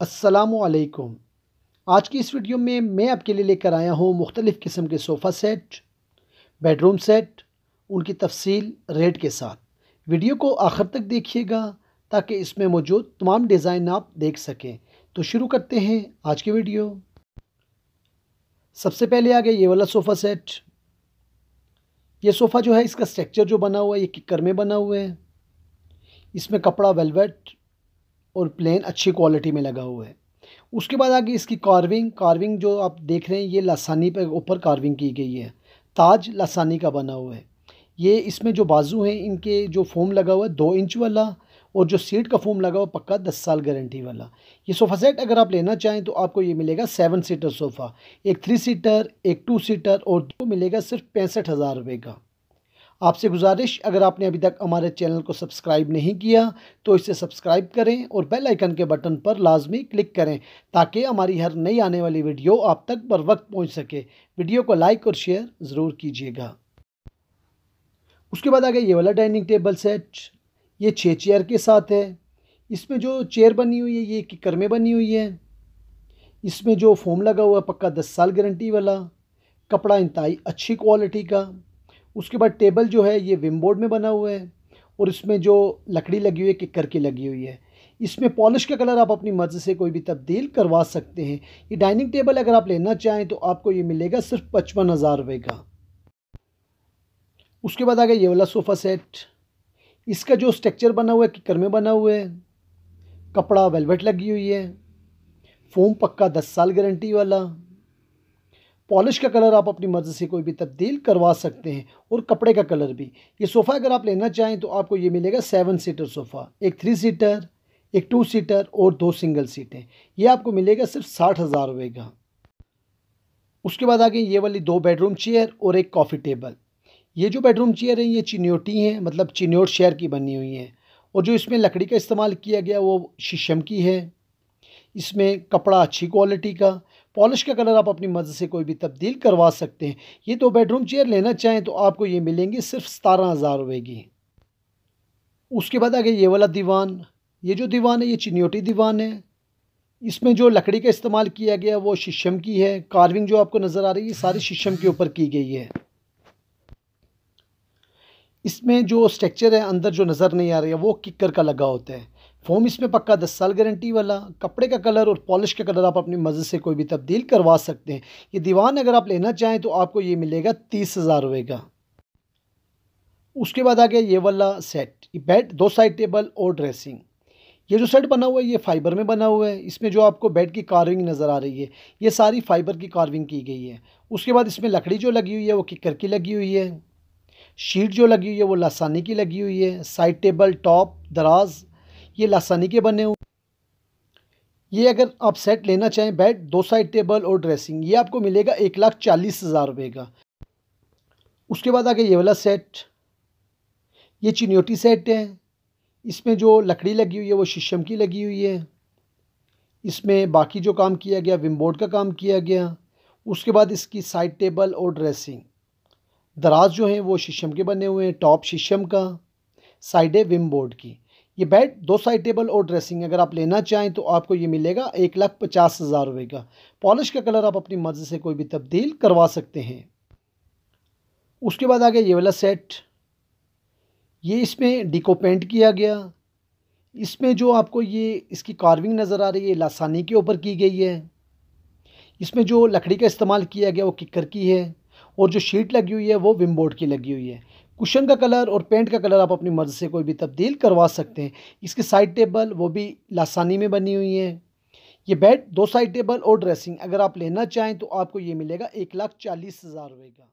असलकुम आज की इस वीडियो में मैं आपके लिए लेकर आया हूँ मुख्तलिफ़ किस्म के सोफ़ा सेट बेडरूम सेट उनकी तफसील रेट के साथ वीडियो को आखिर तक देखिएगा ताकि इसमें मौजूद तमाम डिज़ाइन आप देख सकें तो शुरू करते हैं आज की वीडियो सबसे पहले आ गया ये वाला सोफ़ा सेट ये सोफ़ा जो है इसका स्ट्रक्चर जो बना हुआ है ये किकर में बना हुआ है इसमें कपड़ा वेलवेट और प्लेन अच्छी क्वालिटी में लगा हुआ है उसके बाद आगे इसकी कार्विंग कार्विंग जो आप देख रहे हैं ये लासानी पर ऊपर कार्विंग की गई है ताज लासानी का बना हुआ है ये इसमें जो बाजू हैं इनके जो फोम लगा हुआ है दो इंच वाला और जो सीट का फोम लगा हुआ पक्का दस साल गारंटी वाला ये सोफ़ा सेट अगर आप लेना चाहें तो आपको ये मिलेगा सेवन सीटर सोफ़ा एक थ्री सीटर एक टू सीटर और दो मिलेगा सिर्फ पैंसठ हज़ार रुपये का आपसे गुजारिश अगर आपने अभी तक हमारे चैनल को सब्सक्राइब नहीं किया तो इसे सब्सक्राइब करें और बेल आइकन के बटन पर लाजमी क्लिक करें ताकि हमारी हर नई आने वाली वीडियो आप तक बर वक्त पहुँच सके वीडियो को लाइक और शेयर ज़रूर कीजिएगा उसके बाद आ गया ये वाला डाइनिंग टेबल सेट ये छः चेयर के साथ है इसमें जो चेयर बनी हुई है ये किकर में बनी हुई है इसमें जो फोम लगा हुआ है पक्का दस साल गारंटी वाला कपड़ा इंतहाई अच्छी क्वालिटी का उसके बाद टेबल जो है ये विम बोर्ड में बना हुआ है और इसमें जो लकड़ी लगी हुई है किकर की लगी हुई है इसमें पॉलिश का कलर आप अपनी मर्ज़ी से कोई भी तब्दील करवा सकते हैं ये डाइनिंग टेबल अगर आप लेना चाहें तो आपको ये मिलेगा सिर्फ पचपन हज़ार रुपये का उसके बाद आ गया ये वाला सोफ़ा सेट इसका जो स्ट्रक्चर बना हुआ है किकर में बना हुआ है कपड़ा वेलवेट लगी हुई है फोम पक्का दस साल गारंटी वाला पॉलिश का कलर आप अपनी मर्ज़ी से कोई भी तब्दील करवा सकते हैं और कपड़े का कलर भी ये सोफ़ा अगर आप लेना चाहें तो आपको ये मिलेगा सेवन सीटर सोफ़ा एक थ्री सीटर एक टू सीटर और दो सिंगल सीटें ये आपको मिलेगा सिर्फ साठ हज़ार रुपये का उसके बाद आ गई ये वाली दो बेडरूम चेयर और एक कॉफ़ी टेबल ये जो बेडरूम चेयर हैं ये चिन्योटी हैं मतलब चिन्योट शहर की बनी हुई हैं और जो इसमें लकड़ी का इस्तेमाल किया गया वो शीशम की है इसमें कपड़ा अच्छी क्वालिटी का पॉलिश का कलर आप अपनी मर्ज़ी से कोई भी तब्दील करवा सकते हैं ये दो तो बेडरूम चेयर लेना चाहें तो आपको ये मिलेंगी सिर्फ सतारह हज़ार रुपये की उसके बाद आगे ये वाला दीवान ये जो दीवान है ये चिनियोटी दीवान है इसमें जो लकड़ी का इस्तेमाल किया गया वो शीशम की है कार्विंग जो आपको नज़र आ रही है सारी शीशम के ऊपर की गई है इसमें जो स्ट्रक्चर है अंदर जो नज़र नहीं आ रही है वो किकर का लगा होता है फोम इसमें पक्का दस साल गारंटी वाला कपड़े का कलर और पॉलिश का कलर आप अपनी मर्ज़ी से कोई भी तब्दील करवा सकते हैं ये दीवान अगर आप लेना चाहें तो आपको ये मिलेगा तीस हज़ार रुपये का उसके बाद आ गया ये वाला सेट ये बेड दो साइड टेबल और ड्रेसिंग ये जो सेट बना हुआ है ये फाइबर में बना हुआ है इसमें जो आपको बेड की कार्विंग नज़र आ रही है ये सारी फाइबर की कार्विंग की गई है उसके बाद इसमें लकड़ी जो लगी हुई है वो किकर की लगी हुई है शीट जो लगी हुई है वो लासानी की लगी हुई है साइड टेबल टॉप दराज ये लासानी के बने हुए ये अगर आप सेट लेना चाहें बेड दो साइड टेबल और ड्रेसिंग ये आपको मिलेगा एक लाख चालीस हज़ार रुपये का उसके बाद आ गया ये वाला सेट ये चिनियोटी सेट है इसमें जो लकड़ी लगी हुई है वो शीशम की लगी हुई है इसमें बाकी जो काम किया गया विमबोर्ड का काम किया गया उसके बाद इसकी साइड टेबल और ड्रेसिंग दराज जो हैं वो शीशम के बने हुए हैं टॉप शीशम का साइडें विम बोर्ड की ये बेड दो साइड टेबल और ड्रेसिंग अगर आप लेना चाहें तो आपको ये मिलेगा एक लाख पचास हज़ार रुपये का पॉलिश का कलर आप अपनी मर्ज़ी से कोई भी तब्दील करवा सकते हैं उसके बाद आ गया ये वाला सेट ये इसमें डिको पेंट किया गया इसमें जो आपको ये इसकी कार्विंग नज़र आ रही है लासानी के ऊपर की गई है इसमें जो लकड़ी का इस्तेमाल किया गया वो किकर की है और जो शीट लगी हुई है वो विम बोर्ड की लगी हुई है कुशन का कलर और पेंट का कलर आप अपनी मर्ज़ी से कोई भी तब्दील करवा सकते हैं इसकी साइड टेबल वो भी लासानी में बनी हुई है ये बेड दो साइड टेबल और ड्रेसिंग अगर आप लेना चाहें तो आपको ये मिलेगा एक लाख चालीस हज़ार रुपये का